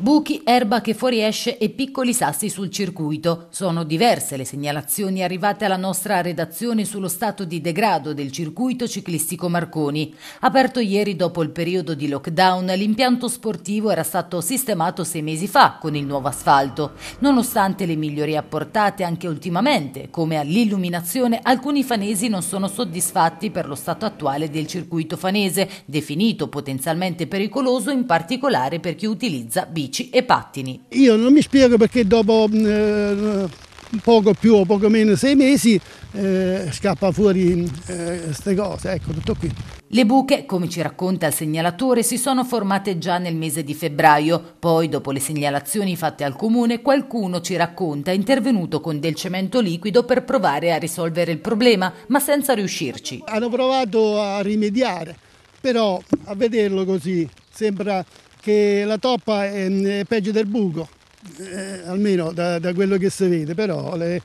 Buchi, erba che fuoriesce e piccoli sassi sul circuito. Sono diverse le segnalazioni arrivate alla nostra redazione sullo stato di degrado del circuito ciclistico Marconi. Aperto ieri dopo il periodo di lockdown, l'impianto sportivo era stato sistemato sei mesi fa con il nuovo asfalto. Nonostante le migliorie apportate anche ultimamente, come all'illuminazione, alcuni fanesi non sono soddisfatti per lo stato attuale del circuito fanese, definito potenzialmente pericoloso in particolare per chi utilizza bici bici e pattini. Io non mi spiego perché dopo mm, eh, poco più o poco meno sei mesi eh, scappa fuori queste mm, eh, cose, ecco tutto qui. Le buche, come ci racconta il segnalatore, si sono formate già nel mese di febbraio, poi dopo le segnalazioni fatte al comune qualcuno ci racconta è intervenuto con del cemento liquido per provare a risolvere il problema, ma senza riuscirci. Hanno provato a rimediare, però a vederlo così sembra che la toppa è, è peggio del buco, eh, almeno da, da, quello che si vede, però le,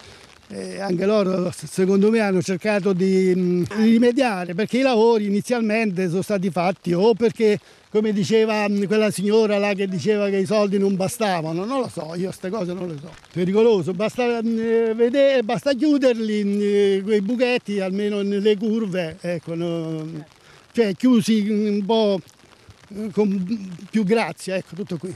eh, anche loro secondo me hanno cercato di mh, mm, rimediare perché i lavori inizialmente sono stati fatti o perché come diceva mm, quella signora là che diceva che i soldi non bastavano, non lo so, io queste cose non le so, pericoloso, basta mh, mm, vedere, basta chiuderli quei buchetti almeno nelle curve, ecco, no, cioè chiusi un po' con più grazia, ecco tutto qui.